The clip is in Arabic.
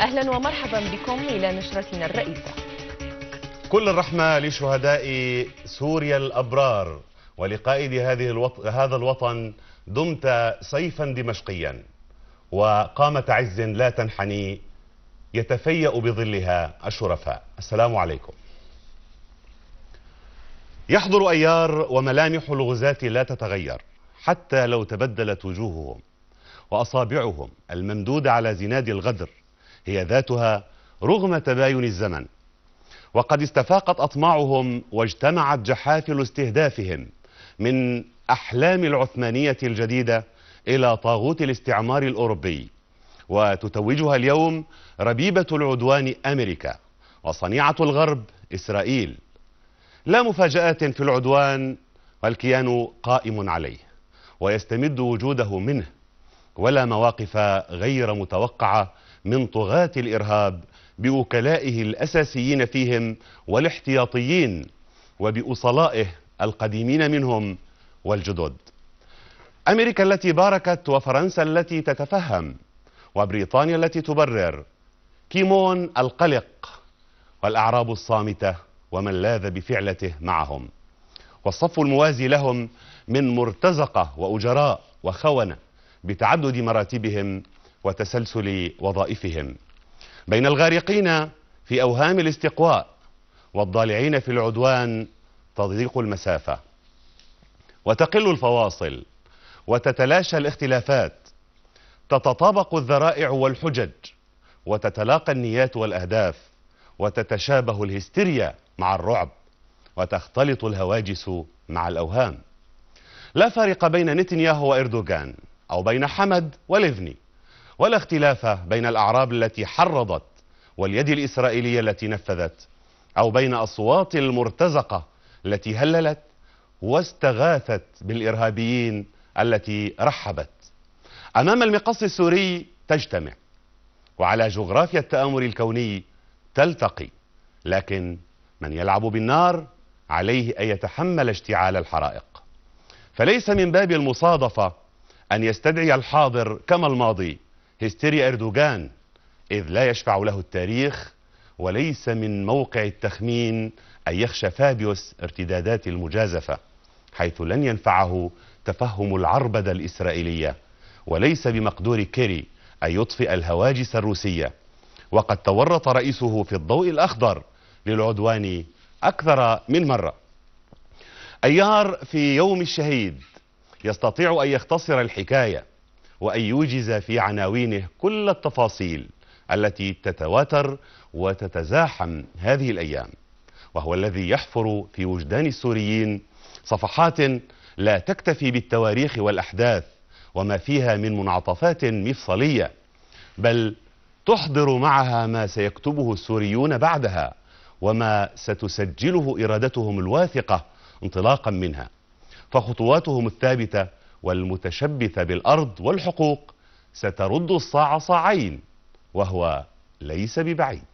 أهلا ومرحبا بكم إلى نشرتنا الرئيسة كل الرحمة لشهداء سوريا الأبرار ولقائد هذه الوط... هذا الوطن دمت سيفا دمشقيا وقامة عز لا تنحني يتفيأ بظلها الشرفاء السلام عليكم يحضر أيار وملامح الغزاة لا تتغير حتى لو تبدلت وجوههم وأصابعهم الممدودة على زناد الغدر هي ذاتها رغم تباين الزمن وقد استفاقت أطماعهم واجتمعت جحافل استهدافهم من أحلام العثمانية الجديدة إلى طاغوت الاستعمار الأوروبي وتتوجها اليوم ربيبة العدوان أمريكا وصنيعة الغرب إسرائيل لا مفاجأة في العدوان والكيان قائم عليه ويستمد وجوده منه ولا مواقف غير متوقعة من طغاة الإرهاب بوكلائه الأساسيين فيهم والاحتياطيين وبأصلائه القديمين منهم والجدد أمريكا التي باركت وفرنسا التي تتفهم وبريطانيا التي تبرر كيمون القلق والأعراب الصامتة ومن لاذ بفعلته معهم والصف الموازي لهم من مرتزقة وأجراء وخونة بتعدد مراتبهم وتسلسل وظائفهم بين الغارقين في أوهام الاستقواء والضالعين في العدوان تضيق المسافة وتقل الفواصل وتتلاشى الاختلافات تتطابق الذرائع والحجج وتتلاقى النيات والأهداف وتتشابه الهستيريا مع الرعب وتختلط الهواجس مع الأوهام لا فارق بين نتنياهو وإردوغان أو بين حمد وليفني ولا اختلاف بين الأعراب التي حرضت واليد الإسرائيلية التي نفذت أو بين أصوات المرتزقة التي هللت واستغاثت بالإرهابيين التي رحبت أمام المقص السوري تجتمع وعلى جغرافيا التآمر الكوني تلتقي لكن من يلعب بالنار عليه أن يتحمل اشتعال الحرائق فليس من باب المصادفة أن يستدعي الحاضر كما الماضي هستيريا اردوغان اذ لا يشفع له التاريخ وليس من موقع التخمين ان يخشى فابيوس ارتدادات المجازفه حيث لن ينفعه تفهم العربده الاسرائيليه وليس بمقدور كيري ان يطفئ الهواجس الروسيه وقد تورط رئيسه في الضوء الاخضر للعدوان اكثر من مره ايار في يوم الشهيد يستطيع ان يختصر الحكايه وأن يوجز في عناوينه كل التفاصيل التي تتواتر وتتزاحم هذه الأيام وهو الذي يحفر في وجدان السوريين صفحات لا تكتفي بالتواريخ والأحداث وما فيها من منعطفات مفصلية بل تحضر معها ما سيكتبه السوريون بعدها وما ستسجله إرادتهم الواثقة انطلاقا منها فخطواتهم الثابتة والمتشبثة بالأرض والحقوق سترد الصاع صاعين وهو ليس ببعيد